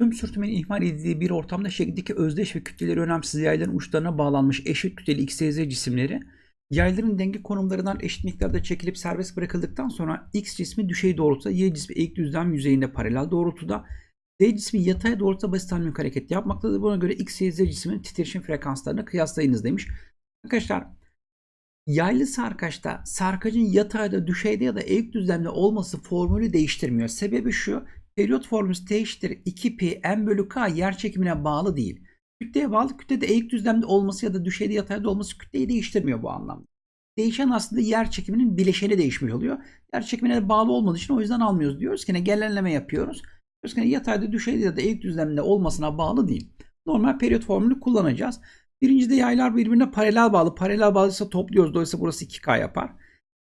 Tüm sürtünmenin ihmal edildiği bir ortamda şekildeki özdeş ve kütleleri önemsiz yayların uçlarına bağlanmış eşit kütleli XYZ cisimleri yayların denge konumlarından eşit miktarda çekilip serbest bırakıldıktan sonra X cismi düşey doğrultuda, Y cismi eğik düzlem yüzeyinde paralel doğrultuda, D cismi yatay doğrultuda basit harmonik hareket yapmaktadır. Buna göre X, Y, Z cisminin titreşim frekanslarını kıyaslayınız demiş. Arkadaşlar yaylı sarkaçta sarkacın yatayda, düşeyde ya da eğik düzlemde olması formülü değiştirmiyor. Sebebi şu Periyot formülü T eşittir 2pi m bölü k yer çekimine bağlı değil. Kütleye bağlı kütlede eğik düzlemde olması ya da düşeyde yatayda olması kütleyi değiştirmiyor bu anlamda. Değişen aslında yer çekiminin bileşeni değişmiş oluyor. Yer çekimine de bağlı olmadığı için o yüzden almıyoruz. Diyoruz ki ne genelleme yapıyoruz. Diyoruz ki hani yatayda düşeyde ya da eğik düzlemde olmasına bağlı değil. Normal periyot formülü kullanacağız. Birincide yaylar birbirine paralel bağlı. Paralel bağlıysa topluyoruz. Dolayısıyla burası 2K yapar.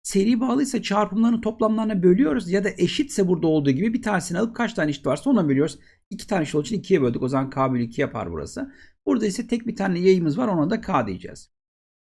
Seri bağlıysa çarpımların toplamlarına bölüyoruz ya da eşitse burada olduğu gibi bir tanesini alıp kaç tane eşit varsa ona bölüyoruz. İki tane eşit olduğu için ikiye böldük. O zaman k bölü 2 yapar burası. Burada ise tek bir tane yayımız var ona da k diyeceğiz.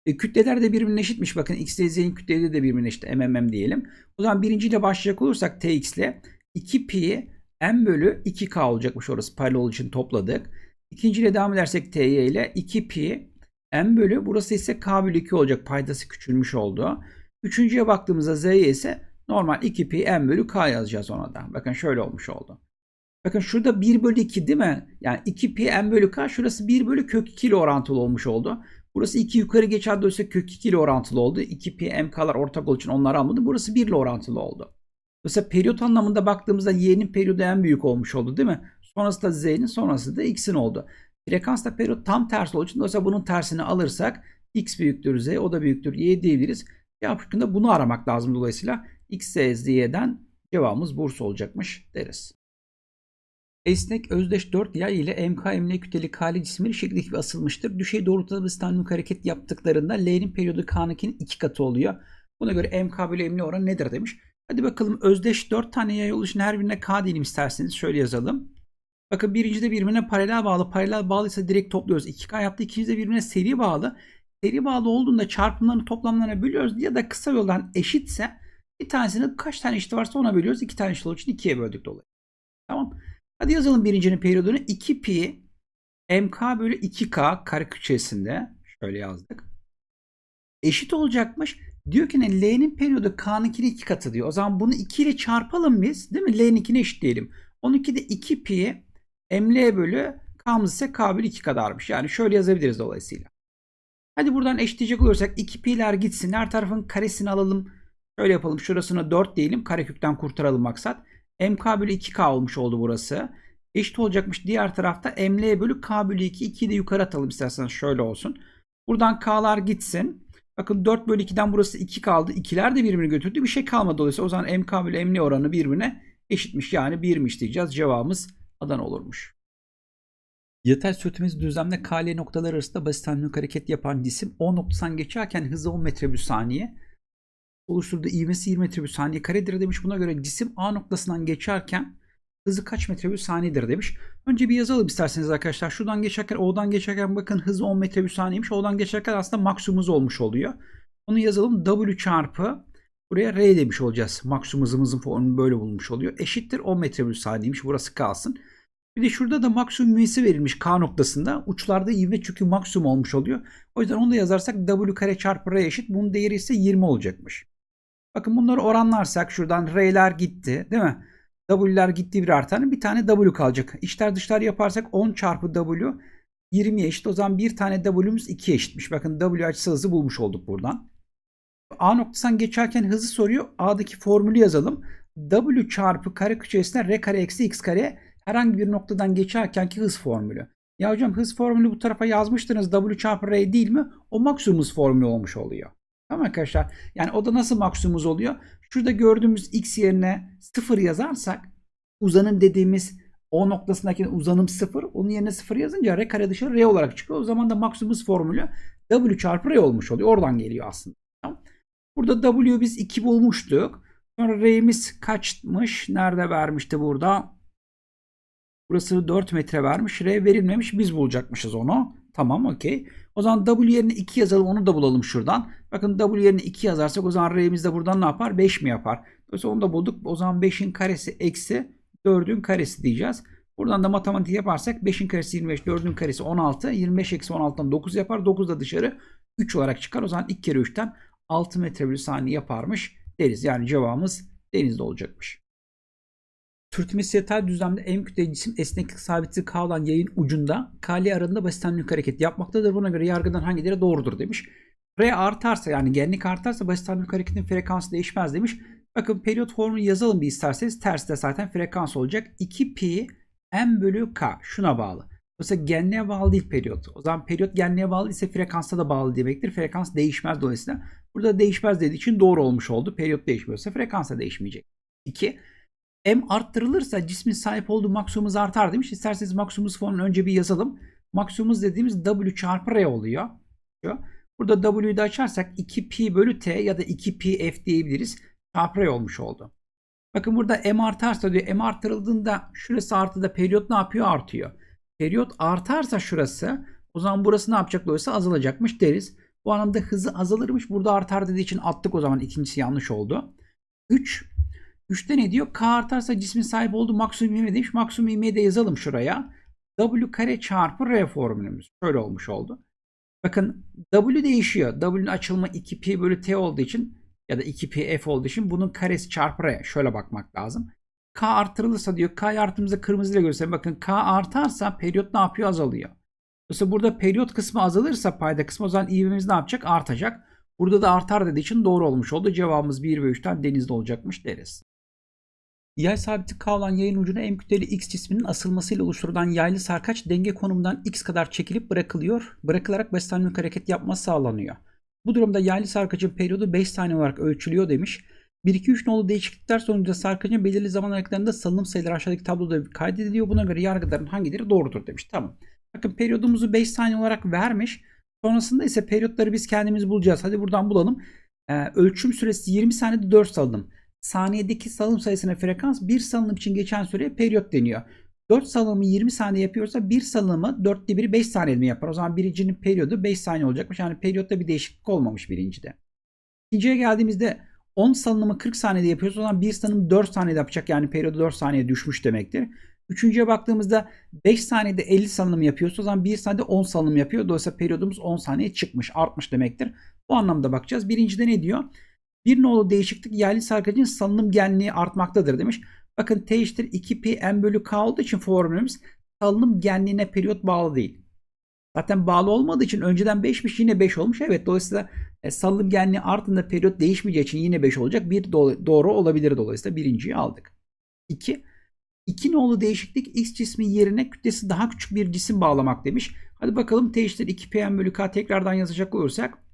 E, kütleler de birbirine eşitmiş. Bakın x, y, z'nin kütleleri de birbirine eşit. MMM diyelim. O zaman birinciyle başlayacak olursak tx ile 2 pi m bölü 2k olacakmış orası paralel olduğu için topladık. İkinciyle devam edersek ty ile 2 pi m bölü burası ise k bölü 2 olacak. Paydası küçülmüş oldu. Üçüncüye baktığımızda Z'ye ise normal 2pi m bölü k yazacağız ona da. Bakın şöyle olmuş oldu. Bakın şurada 1 bölü 2 değil mi? Yani 2pi m bölü k şurası 1 bölü kök 2 ile orantılı olmuş oldu. Burası 2 yukarı geçen de kök 2 ile orantılı oldu. 2pi m'k'lar ortak olduğu için onları almadı. Burası 1 ile orantılı oldu. Mesela periyot anlamında baktığımızda y'nin periyodu en büyük olmuş oldu değil mi? Sonrası da z'nin sonrası da x'in oldu. Frekans da periyot tam ters olduğu için dolayısıyla bunun tersini alırsak x büyüktür z o da büyüktür y diyebiliriz. Cevap şıkkında bunu aramak lazım. Dolayısıyla X, Z, Y'den cevabımız Bursa olacakmış deriz. Esnek özdeş 4 yay ile MK emniyet kütleli hali cisimleri şekli bir asılmıştır. Düşey doğrultuda bir tanımlık hareket yaptıklarında L'nin periyodu K'nınkinin iki katı oluyor. Buna göre MK bölü emni oranı nedir demiş. Hadi bakalım özdeş 4 tane yay oluşun her birine K diyelim isterseniz. Şöyle yazalım. Bakın birinci de birbirine paralel bağlı. Paralel bağlıysa direkt topluyoruz. 2K yaptı. İkinci de birbirine seri bağlı seri bağlı olduğunda çarpımlarını toplamlarına bölüyoruz ya da kısa yoldan eşitse bir tanesini kaç tane işte varsa ona bölüyoruz. iki tane eşit olduğu için ikiye böldük dolayı. Tamam. Hadi yazalım birincinin periyodunu. 2 pi mk bölü 2k kare köşesinde şöyle yazdık. Eşit olacakmış. Diyor ki ne? L'nin periyodu K'ninkinin iki katı diyor. O zaman bunu 2 ile çarpalım biz. Değil mi? L'ninkini eşitleyelim. Onunki de 2 pi ml bölü K'mız ise K bölü 2 kadarmış. Yani şöyle yazabiliriz dolayısıyla. Hadi buradan eşitleyecek olursak 2pi'ler gitsin. Her tarafın karesini alalım. Şöyle yapalım. Şurasına 4 diyelim. Kareküpten kurtaralım maksat. MK bölü 2K olmuş oldu burası. Eşit olacakmış. Diğer tarafta ML bölü K bölü 2. 2'yi de yukarı atalım isterseniz. Şöyle olsun. Buradan K'lar gitsin. Bakın 4 bölü 2'den burası 2 kaldı. 2'ler de birbirini götürdü. Bir şey kalmadı. Dolayısıyla o zaman MK bölü ML oranı birbirine eşitmiş. Yani 1'miş diyeceğiz. Cevabımız Adana olurmuş. Yatay sürtünmesi düzlemde KL noktaları arasında basit harmonik hareket yapan cisim O noktadan geçerken hızı 10 metre bir saniye oluşturduğu ivmesi 20 metre bir saniye karedir demiş. Buna göre cisim A noktasından geçerken hızı kaç metre bir saniyedir demiş. Önce bir yazalım isterseniz arkadaşlar. Şuradan geçerken O'dan geçerken bakın hızı 10 metre bir saniyemiş. O'dan geçerken aslında maksimumuz olmuş oluyor. Onu yazalım. W çarpı buraya R demiş olacağız. Maksimum hızımızın formunu böyle bulmuş oluyor. Eşittir 10 metre bir saniyemiş. Burası kalsın. Bir de şurada da maksimum ivmesi verilmiş K noktasında. Uçlarda ivme çünkü maksimum olmuş oluyor. O yüzden onu da yazarsak W kare çarpı R eşit. Bunun değeri ise 20 olacakmış. Bakın bunları oranlarsak şuradan R'ler gitti değil mi? W'ler gitti bir artan bir tane W kalacak. İçler dışlar yaparsak 10 çarpı W 20 eşit. O zaman bir tane W'müz 2 eşitmiş. Bakın W açısı hızı bulmuş olduk buradan. A noktasından geçerken hızı soruyor. A'daki formülü yazalım. W çarpı kare köşesinden R kare eksi X kare herhangi bir noktadan geçerken ki hız formülü. Ya hocam hız formülü bu tarafa yazmıştınız W çarpı R değil mi? O maksimum hız formülü olmuş oluyor. Tamam arkadaşlar. Yani o da nasıl maksimumuz oluyor? Şurada gördüğümüz x yerine 0 yazarsak uzanım dediğimiz o noktasındaki uzanım 0. Onun yerine 0 yazınca r kare dışarı r olarak çıkıyor. O zaman da maksimum hız formülü w çarpı r olmuş oluyor. Oradan geliyor aslında. Tamam. Burada w biz 2 bulmuştuk. Sonra r'miz kaçmış? Nerede vermişti burada? Burası 4 metre vermiş. R verilmemiş. Biz bulacakmışız onu. Tamam okey. O zaman W yerine 2 yazalım. Onu da bulalım şuradan. Bakın W yerine 2 yazarsak o zaman R'miz de buradan ne yapar? 5 mi yapar? Dolayısıyla onu da bulduk. O zaman 5'in karesi eksi 4'ün karesi diyeceğiz. Buradan da matematik yaparsak 5'in karesi 25, 4'ün karesi 16. 25 eksi 16'dan 9 yapar. 9 da dışarı 3 olarak çıkar. O zaman 2 kere 3'ten 6 metre bir saniye yaparmış deriz. Yani cevabımız denizde olacakmış siyatal düzlemde en kütle cisim esneklik sabiti K olan yayın ucunda KL aralığında basitten yük hareket yapmaktadır. Buna göre yargıdan hangileri doğrudur demiş. R artarsa yani genlik artarsa basitten yük hareketin frekansı değişmez demiş. Bakın periyot formunu yazalım bir isterseniz. Ters de zaten frekans olacak. 2pi m bölü k şuna bağlı. Dolayısıyla genliğe bağlı değil periyot. O zaman periyot genliğe bağlı ise frekansa da bağlı demektir. Frekans değişmez dolayısıyla. Burada değişmez dediği için doğru olmuş oldu. Periyot değişmiyorsa frekansa değişmeyecek. 2. M arttırılırsa cismin sahip olduğu maksimumuz artar demiş. İsterseniz maksimumuz formunu önce bir yazalım. Maksimumuz dediğimiz W çarpı R oluyor. Burada W'yi de açarsak 2P bölü T ya da 2PF diyebiliriz. Çarpı R olmuş oldu. Bakın burada M artarsa diyor. M arttırıldığında şurası artıda periyot ne yapıyor? Artıyor. Periyot artarsa şurası o zaman burası ne yapacak? Dolayısıyla azalacakmış deriz. Bu anlamda hızı azalırmış. Burada artar dediği için attık o zaman. ikincisi yanlış oldu. 3 3'te ne diyor? K artarsa cismin sahip olduğu maksimum ivme demiş. Maksimum ivmeyi de yazalım şuraya. W kare çarpı R formülümüz. Şöyle olmuş oldu. Bakın W değişiyor. W'nin açılma 2pi bölü T olduğu için ya da 2pi F olduğu için bunun karesi çarpı R. Şöyle bakmak lazım. K artırılırsa diyor. K artımızı kırmızı ile gösterelim. Bakın K artarsa periyot ne yapıyor? Azalıyor. Dolayısıyla burada periyot kısmı azalırsa payda kısmı o zaman ivmemiz ne yapacak? Artacak. Burada da artar dediği için doğru olmuş oldu. Cevabımız 1 ve 3'ten denizde olacakmış deriz. Yay sabiti k olan yayın ucuna m x cisminin asılmasıyla oluşturulan yaylı sarkaç denge konumundan x kadar çekilip bırakılıyor. Bırakılarak beslenmek hareket yapma sağlanıyor. Bu durumda yaylı sarkacın periyodu 5 saniye olarak ölçülüyor demiş. 1-2-3 nolu değişiklikler sonucunda sarkacın belirli zaman aralıklarında salınım sayıları aşağıdaki tabloda kaydediliyor. Buna göre yargıların hangileri doğrudur demiş. Tamam. Bakın periyodumuzu 5 saniye olarak vermiş. Sonrasında ise periyotları biz kendimiz bulacağız. Hadi buradan bulalım. Ee, ölçüm süresi 20 saniyede 4 salınım saniyedeki salım sayısına frekans bir salınım için geçen süreye periyot deniyor. 4 salımı 20 saniye yapıyorsa bir salınımı 4'te 1'i 5 saniyede mi yapar? O zaman birincinin periyodu 5 saniye olacakmış. Yani periyotta bir değişiklik olmamış birincide. İkinciye geldiğimizde 10 salınımı 40 saniyede yapıyorsa o zaman bir salınım 4 saniyede yapacak. Yani periyodu 4 saniye düşmüş demektir. Üçüncüye baktığımızda 5 saniyede 50 salınım yapıyorsa o zaman 1 saniyede 10 salınım yapıyor. Dolayısıyla periyodumuz 10 saniye çıkmış artmış demektir. Bu anlamda bakacağız. Birincide ne diyor? Bir nolu değişiklik yerli sarkacın salınım genliği artmaktadır demiş. Bakın T eşittir 2 p m bölü k olduğu için formülümüz salınım genliğine periyot bağlı değil. Zaten bağlı olmadığı için önceden 5'miş yine 5 olmuş. Evet dolayısıyla e, salınım genliği artında periyot değişmeyeceği için yine 5 olacak. Bir doğru olabilir dolayısıyla birinciyi aldık. 2. İki, iki nolu değişiklik x cismi yerine kütlesi daha küçük bir cisim bağlamak demiş. Hadi bakalım T eşittir 2 p m bölü k tekrardan yazacak olursak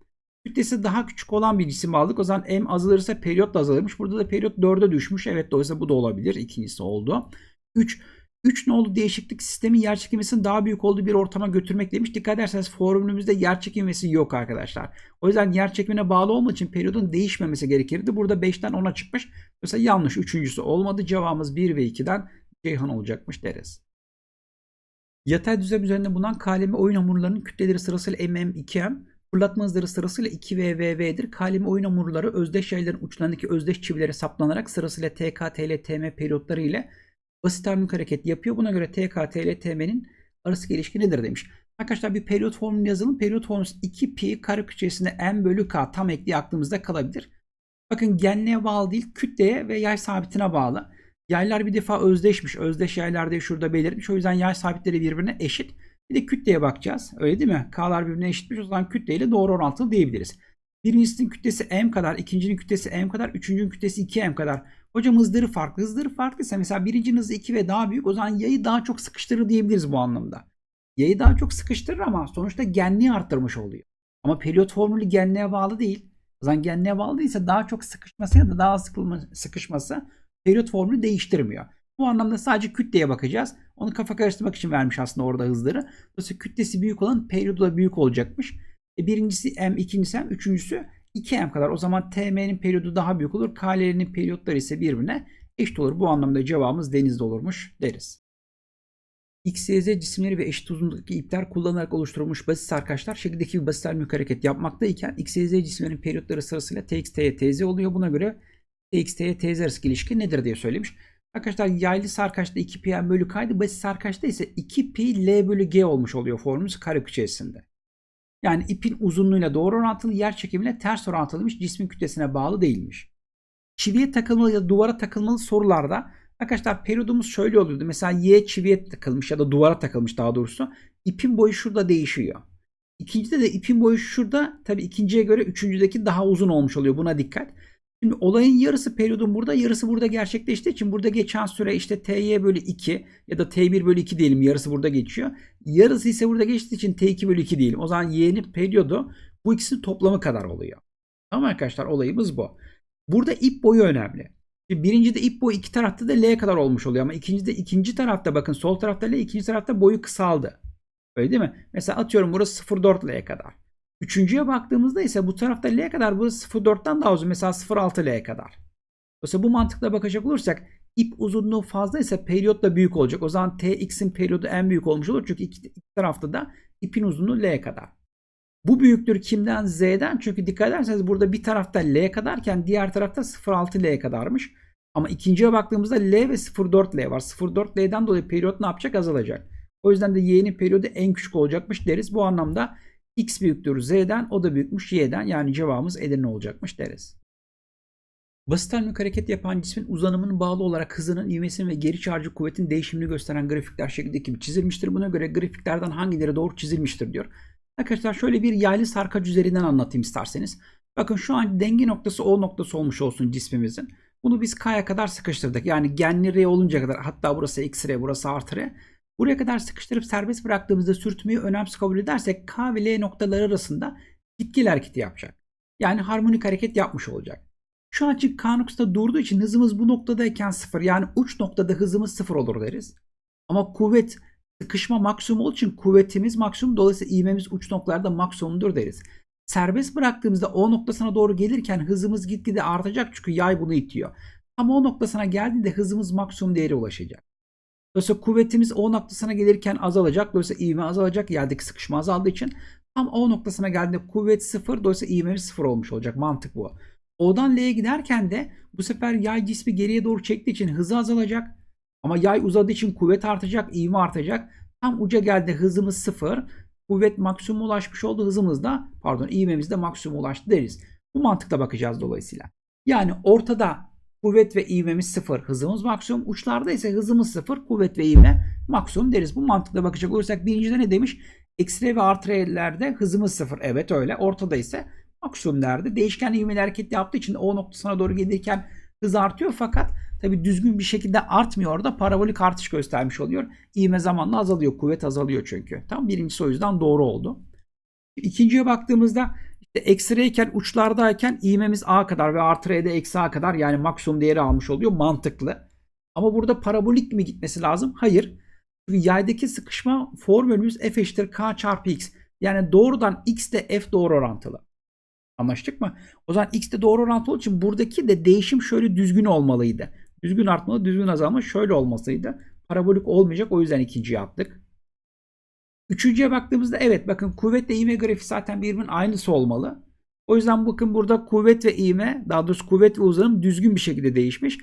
kütlesi daha küçük olan bir cisim aldık. O zaman M azalırsa periyot da azalırmış. Burada da periyot 4'e düşmüş. Evet dolayısıyla bu da olabilir. İkincisi oldu. 3. 3 nolu değişiklik sistemi yer çekilmesinin daha büyük olduğu bir ortama götürmek demiş. Dikkat ederseniz formülümüzde yer çekilmesi yok arkadaşlar. O yüzden yer çekimine bağlı olmadığı için periyodun değişmemesi gerekirdi. Burada 5'ten 10'a çıkmış. Mesela yanlış. Üçüncüsü olmadı. Cevabımız 1 ve 2'den Ceyhan olacakmış deriz. Yatay düzlem üzerinde bulunan kalemi oyun hamurlarının kütleleri sırasıyla MM, 2M Fırlatma hızları sırasıyla 2 vvv'dir. VV'dir. Kalemi oyun hamurları özdeş yayların uçlarındaki özdeş çivilere saplanarak sırasıyla TK, TL, TM periyotları ile basit harmonik hareket yapıyor. Buna göre TK, TL, TM'nin arasındaki ilişki nedir demiş. Arkadaşlar bir periyot formülü yazalım. Periyot formülü 2 pi kare küçesinde n bölü k tam ekliği aklımızda kalabilir. Bakın genliğe bağlı değil kütleye ve yay sabitine bağlı. Yaylar bir defa özdeşmiş. Özdeş yaylar diye şurada belirtmiş. O yüzden yay sabitleri birbirine eşit. Bir de kütleye bakacağız. Öyle değil mi? K'lar birbirine eşitmiş. O zaman kütleyle doğru orantılı diyebiliriz. Birincisinin kütlesi m kadar, ikincinin kütlesi m kadar, üçüncünün kütlesi 2m kadar. Hocam hızları farklı. Hızları farklıysa mesela birincinin hızı 2 ve daha büyük o zaman yayı daha çok sıkıştırır diyebiliriz bu anlamda. Yayı daha çok sıkıştırır ama sonuçta genliği arttırmış oluyor. Ama periyot formülü genliğe bağlı değil. O zaman genliğe bağlı değilse daha çok sıkışması ya da daha az sıkışması periyot formülü değiştirmiyor. Bu anlamda sadece kütleye bakacağız. Onu kafa karıştırmak için vermiş aslında orada hızları. Dolayısıyla kütlesi büyük olan periyodu da büyük olacakmış. E birincisi m, ikincisi m, üçüncüsü 2m kadar. O zaman tm'nin periyodu daha büyük olur. kl'nin periyotları ise birbirine eşit olur. Bu anlamda cevabımız denizde olurmuş deriz. X, Y, Z cisimleri ve eşit uzunluktaki ipler kullanılarak oluşturulmuş basit arkadaşlar şekildeki bir basit harmik hareket yapmaktayken X, Y, Z cisimlerin periyotları sırasıyla TX, TY, TZ oluyor. Buna göre TX, TY, TZ arasındaki ilişki nedir diye söylemiş. Arkadaşlar yaylı sarkaçta 2pi bölü kaydı Basit sarkaçta ise 2pi l bölü g olmuş oluyor formumuz kare içerisinde. Yani ipin uzunluğuyla doğru orantılı yer çekimiyle ters orantılıymış cismin kütlesine bağlı değilmiş. Çiviye takılmalı ya da duvara takılmalı sorularda arkadaşlar periyodumuz şöyle oluyordu. Mesela y çiviye takılmış ya da duvara takılmış daha doğrusu. ipin boyu şurada değişiyor. İkincide de ipin boyu şurada tabii ikinciye göre üçüncüdeki daha uzun olmuş oluyor. Buna dikkat. Şimdi olayın yarısı periyodun burada, yarısı burada gerçekleştiği için burada geçen süre işte Ty bölü 2 ya da T1 bölü 2 diyelim yarısı burada geçiyor. Yarısı ise burada geçtiği için T2 bölü 2 diyelim. O zaman Y'nin periyodu bu ikisinin toplamı kadar oluyor. Tamam arkadaşlar olayımız bu. Burada ip boyu önemli. Şimdi birinci de ip boyu iki tarafta da L kadar olmuş oluyor ama ikinci de ikinci tarafta bakın sol tarafta L ikinci tarafta boyu kısaldı. Öyle değil mi? Mesela atıyorum burası 0.4 L kadar. Üçüncüye baktığımızda ise bu tarafta L'ye kadar burası 0.4'ten daha uzun. Mesela 0.6 L'ye kadar. Dolayısıyla bu mantıkla bakacak olursak ip uzunluğu fazla ise periyot da büyük olacak. O zaman Tx'in periyodu en büyük olmuş olur. Çünkü iki, iki tarafta da ipin uzunluğu L'ye kadar. Bu büyüktür kimden? Z'den. Çünkü dikkat ederseniz burada bir tarafta L kadarken diğer tarafta 0.6 L kadarmış. Ama ikinciye baktığımızda L ve 0.4 L var. 0.4 L'den dolayı periyot ne yapacak? Azalacak. O yüzden de Y'nin periyodu en küçük olacakmış deriz. Bu anlamda X büyüktür Z'den o da büyükmüş Y'den yani cevabımız Edirne olacakmış deriz. Basit termik hareket yapan cismin uzanımının bağlı olarak hızının, ivmesinin ve geri çarjı kuvvetin değişimini gösteren grafikler şeklindeki gibi çizilmiştir. Buna göre grafiklerden hangileri doğru çizilmiştir diyor. Arkadaşlar şöyle bir yaylı sarkaç üzerinden anlatayım isterseniz. Bakın şu an denge noktası O noktası olmuş olsun cismimizin. Bunu biz K'ya kadar sıkıştırdık. Yani genli R olunca kadar hatta burası eksi R burası artı R. Buraya kadar sıkıştırıp serbest bıraktığımızda sürtmeyi önemsiz kabul edersek K ve L noktaları arasında gitgel hareketi yapacak. Yani harmonik hareket yapmış olacak. Şu an için K noktasında durduğu için hızımız bu noktadayken sıfır yani uç noktada hızımız sıfır olur deriz. Ama kuvvet sıkışma maksimum olduğu için kuvvetimiz maksimum dolayısıyla iğmemiz uç noktalarda maksimumdur deriz. Serbest bıraktığımızda O noktasına doğru gelirken hızımız gitgide artacak çünkü yay bunu itiyor. Ama O noktasına geldiğinde hızımız maksimum değere ulaşacak. Dolayısıyla kuvvetimiz O noktasına gelirken azalacak. Dolayısıyla ivme azalacak. Yerdeki sıkışma azaldığı için tam O noktasına geldiğinde kuvvet sıfır. Dolayısıyla ivmemiz sıfır olmuş olacak. Mantık bu. O'dan L'ye giderken de bu sefer yay cismi geriye doğru çektiği için hızı azalacak. Ama yay uzadığı için kuvvet artacak, ivme artacak. Tam uca geldi hızımız sıfır. Kuvvet maksimum ulaşmış oldu. Hızımız da pardon ivmemiz de maksimum ulaştı deriz. Bu mantıkla bakacağız dolayısıyla. Yani ortada Kuvvet ve ivmemiz sıfır. Hızımız maksimum. Uçlarda ise hızımız sıfır. Kuvvet ve ivme maksimum deriz. Bu mantıkla bakacak olursak birincide ne demiş? Eksire ve artı ellerde hızımız sıfır. Evet öyle. Ortada ise maksimum derdi. Değişken ivmeli hareket yaptığı için O noktasına doğru gelirken hız artıyor fakat tabi düzgün bir şekilde artmıyor da parabolik artış göstermiş oluyor. İğme zamanla azalıyor. Kuvvet azalıyor çünkü. Tam birincisi o yüzden doğru oldu. İkinciye baktığımızda Ekstrayken uçlardayken iğmemiz A kadar ve artı R'de eksi A kadar yani maksimum değeri almış oluyor. Mantıklı. Ama burada parabolik mi gitmesi lazım? Hayır. Çünkü yaydaki sıkışma formülümüz F eşittir K çarpı X. Yani doğrudan X de F doğru orantılı. Anlaştık mı? O zaman X de doğru orantılı için buradaki de değişim şöyle düzgün olmalıydı. Düzgün artmalı, düzgün azalma şöyle olmasıydı. Parabolik olmayacak o yüzden ikinci yaptık. Üçüncüye baktığımızda evet bakın kuvvetle ve ivme grafiği zaten birbirinin aynısı olmalı. O yüzden bakın burada kuvvet ve ivme daha doğrusu kuvvet ve uzanım düzgün bir şekilde değişmiş.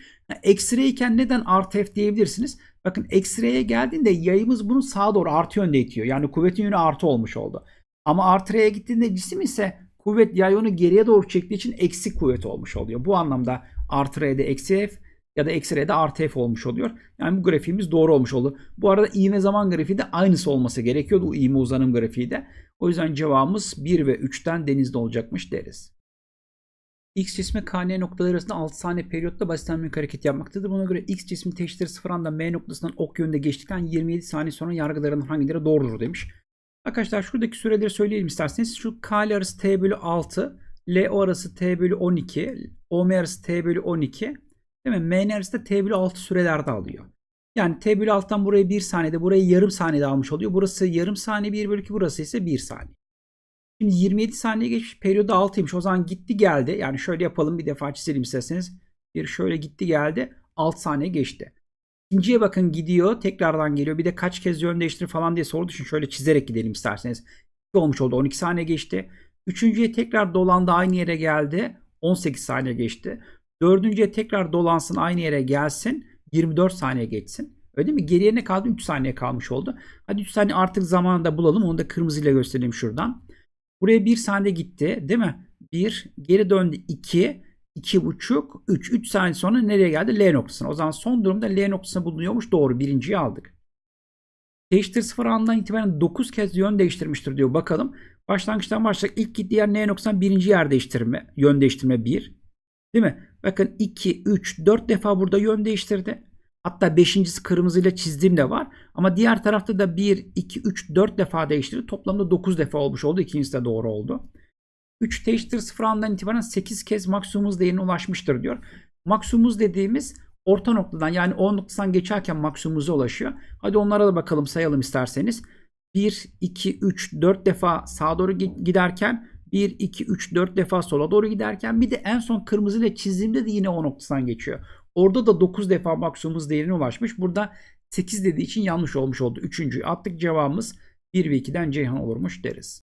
X-ray iken neden artı F diyebilirsiniz? Bakın X-ray'e geldiğinde yayımız bunu sağa doğru artı yönde itiyor. Yani kuvvetin yönü artı olmuş oldu. Ama artı R'ye gittiğinde cisim ise kuvvet yayını geriye doğru çektiği için eksik kuvvet olmuş oluyor. Bu anlamda artı R'de eksi F ya da eksi R'de artı olmuş oluyor. Yani bu grafiğimiz doğru olmuş oldu. Bu arada iğme zaman grafiği de aynısı olması gerekiyordu. O iğme uzanım grafiği de. O yüzden cevabımız 1 ve 3'ten denizde olacakmış deriz. X cismi KN noktaları arasında 6 saniye periyotta basitlenmek hareket yapmaktadır. Buna göre X cismi teşhiri sıfır anda M noktasından ok yönde geçtikten 27 saniye sonra yargılarının hangileri doğrudur demiş. Arkadaşlar şuradaki süreleri söyleyelim isterseniz. Şu K arası T bölü 6, L arası T bölü 12, OM arası T bölü 12, Değil mi? MNR'si de T bölü 6 sürelerde alıyor. Yani T bölü alttan burayı 1 saniyede, burayı yarım saniyede almış oluyor. Burası yarım saniye 1 bölü 2, burası ise 1 saniye. Şimdi 27 saniye geçmiş, periyodu 6'ymış. O zaman gitti geldi. Yani şöyle yapalım bir defa çizelim isterseniz. Bir şöyle gitti geldi, 6 saniye geçti. İkinciye bakın gidiyor, tekrardan geliyor. Bir de kaç kez yön değiştirir falan diye soru düşün. Şöyle çizerek gidelim isterseniz. 2 olmuş oldu, 12 saniye geçti. Üçüncüye tekrar dolandı, aynı yere geldi. 18 saniye geçti. Dördüncüye tekrar dolansın aynı yere gelsin. 24 saniye geçsin. Öyle değil mi? Geriye ne kaldı? 3 saniye kalmış oldu. Hadi 3 saniye artık zamanı da bulalım. Onu da kırmızıyla gösterelim şuradan. Buraya 1 saniye gitti. Değil mi? 1. Geri döndü 2. buçuk, üç, üç saniye sonra nereye geldi? L noktasına. O zaman son durumda L noktasına bulunuyormuş. Doğru. Birinciyi aldık. Değiştir sıfır andan itibaren dokuz kez yön değiştirmiştir diyor. Bakalım. Başlangıçtan başlayarak ilk gittiği yer N noktasından birinci yer değiştirme. Yön değiştirme bir. Değil mi? Bakın 2, 3, 4 defa burada yön değiştirdi. Hatta beşincisi kırmızıyla çizdiğim de var. Ama diğer tarafta da 1, 2, 3, 4 defa değiştirdi. Toplamda 9 defa olmuş oldu. İkincisi de doğru oldu. 3 değiştir 0 andan itibaren 8 kez maksimumuz değerine ulaşmıştır diyor. Maksimumuz dediğimiz orta noktadan yani o noktadan geçerken maksimumuza ulaşıyor. Hadi onlara da bakalım sayalım isterseniz. 1, 2, 3, 4 defa sağa doğru giderken 1, 2, 3, 4 defa sola doğru giderken bir de en son kırmızı ile çizdiğimde de yine o noktadan geçiyor. Orada da 9 defa maksimumuz değerine ulaşmış. Burada 8 dediği için yanlış olmuş oldu. Üçüncüyü attık cevabımız 1 ve 2'den Ceyhan olurmuş deriz.